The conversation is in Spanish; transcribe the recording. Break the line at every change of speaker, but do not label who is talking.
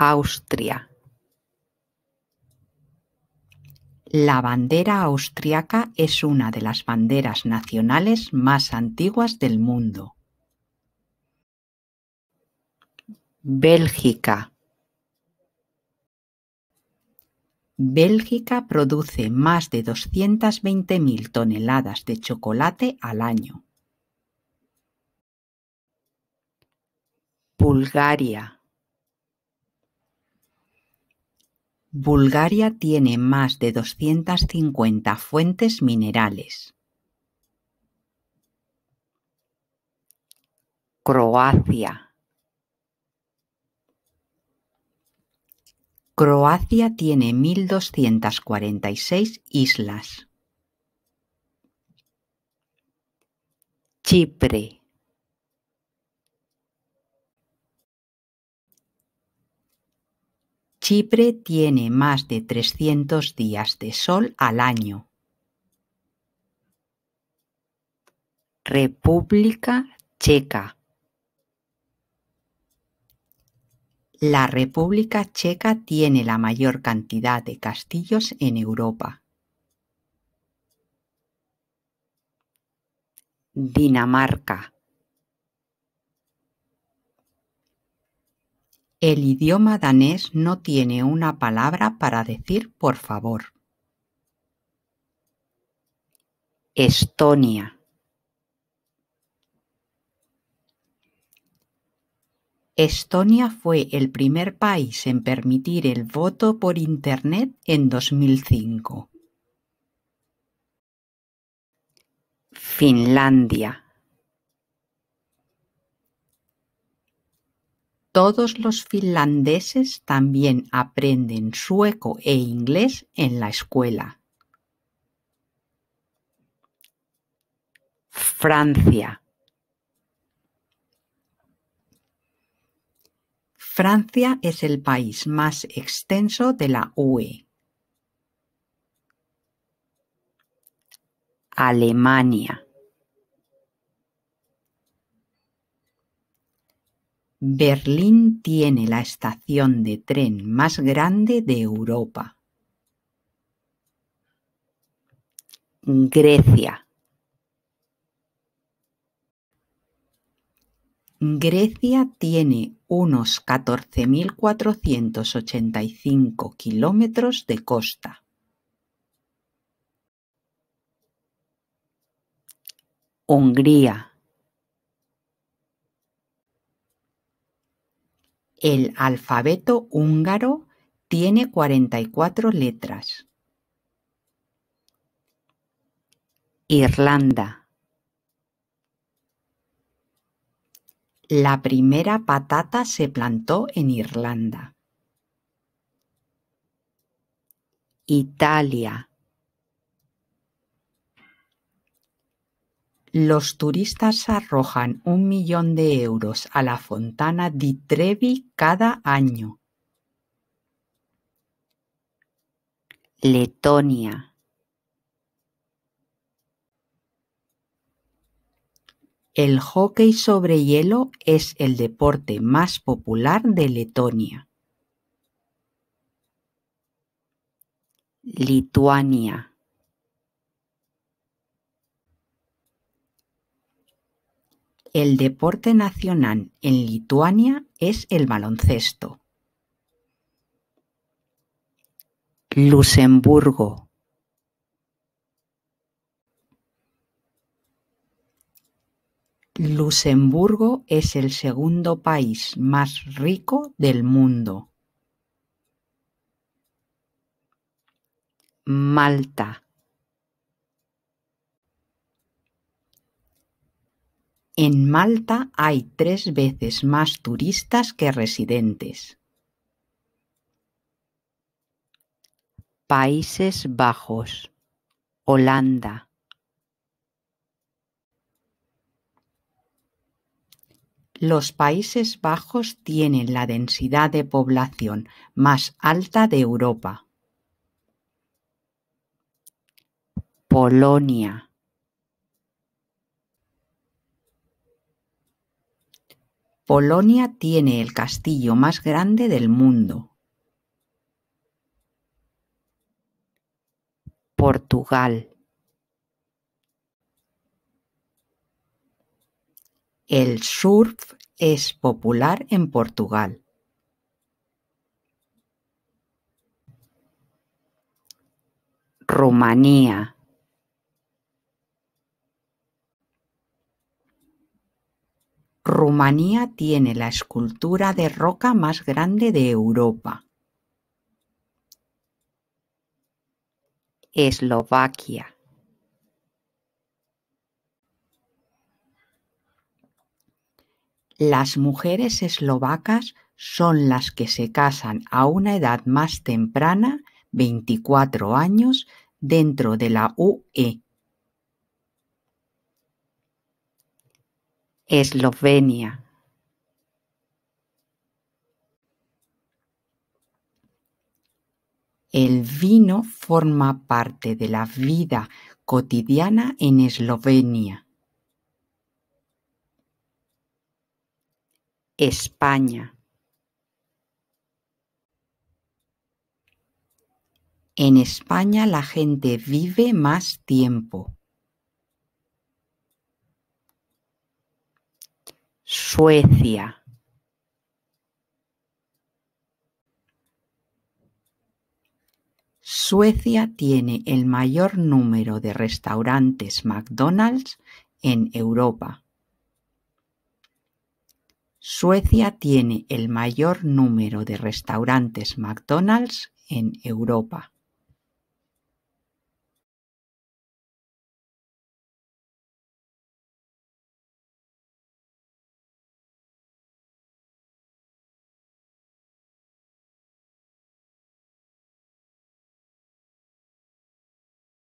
Austria. La bandera austriaca es una de las banderas nacionales más antiguas del mundo. Bélgica. Bélgica produce más de 220.000 toneladas de chocolate al año. Bulgaria. Bulgaria tiene más de 250 fuentes minerales. Croacia. Croacia tiene 1.246 islas. Chipre. Chipre tiene más de 300 días de sol al año. República Checa. La República Checa tiene la mayor cantidad de castillos en Europa. Dinamarca. El idioma danés no tiene una palabra para decir por favor. Estonia. Estonia fue el primer país en permitir el voto por Internet en 2005. Finlandia. Todos los finlandeses también aprenden sueco e inglés en la escuela. Francia. Francia es el país más extenso de la UE. Alemania. Berlín tiene la estación de tren más grande de Europa. Grecia. Grecia tiene unos 14.485 kilómetros de costa. Hungría. El alfabeto húngaro tiene 44 letras. Irlanda. La primera patata se plantó en Irlanda. Italia. Los turistas arrojan un millón de euros a la Fontana di Trevi cada año. Letonia. El hockey sobre hielo es el deporte más popular de Letonia. Lituania. El deporte nacional en Lituania es el baloncesto. Luxemburgo. Luxemburgo es el segundo país más rico del mundo. Malta. En Malta hay tres veces más turistas que residentes. Países Bajos, Holanda. Los Países Bajos tienen la densidad de población más alta de Europa. Polonia. Polonia tiene el castillo más grande del mundo. Portugal. El surf es popular en Portugal. Rumanía. Rumanía tiene la escultura de roca más grande de Europa. Eslovaquia. Las mujeres eslovacas son las que se casan a una edad más temprana, 24 años, dentro de la UE, Eslovenia. El vino forma parte de la vida cotidiana en Eslovenia. España. En España la gente vive más tiempo. Suecia. Suecia tiene el mayor número de restaurantes McDonald's en Europa. Suecia tiene el mayor número de restaurantes McDonald's en Europa.